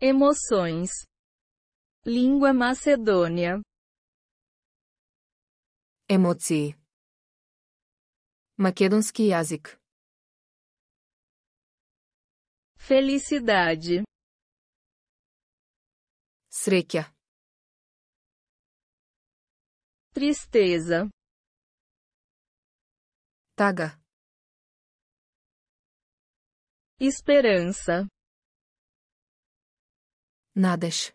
emoções, língua macedônia, Emoci. македонски язик, felicidade, среќа, tristeza, taga esperança Nadas.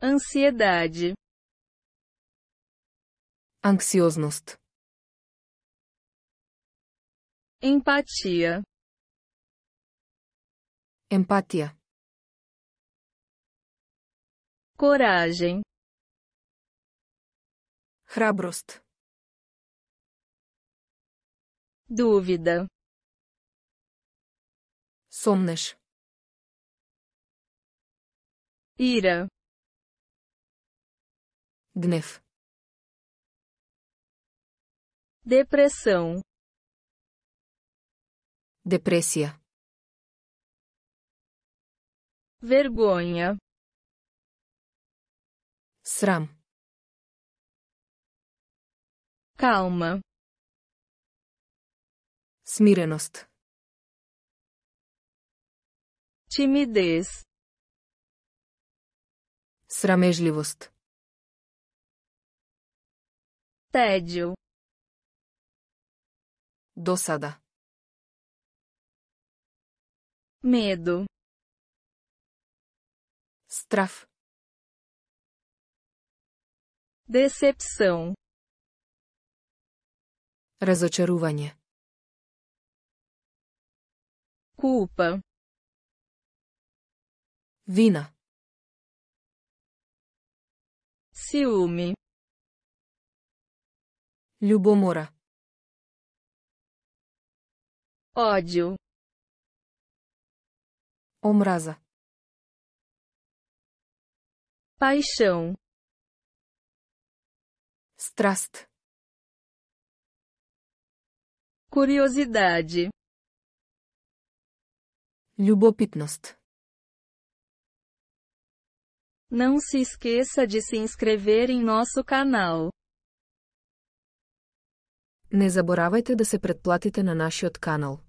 Ansiedade. Ansiosnost. Empatia. Empatia. Coragem. Храброст. Dúvida. Somnes. Ira. gnev, Depressão. depressia, Vergonha. Sram. Calma. Smirenost. Timidez. Срамежливост. Теджу. Досада. меду, Страв. Десепсион. Разочарување. купа, Вина. Ciúme. Любомора. Ódio. Омраза. Paixão. Strast. Curiosidade. Любопытность. Não se esqueça de se inscrever em nosso canal. Не заборавайте да се предплатите на нашиот канал.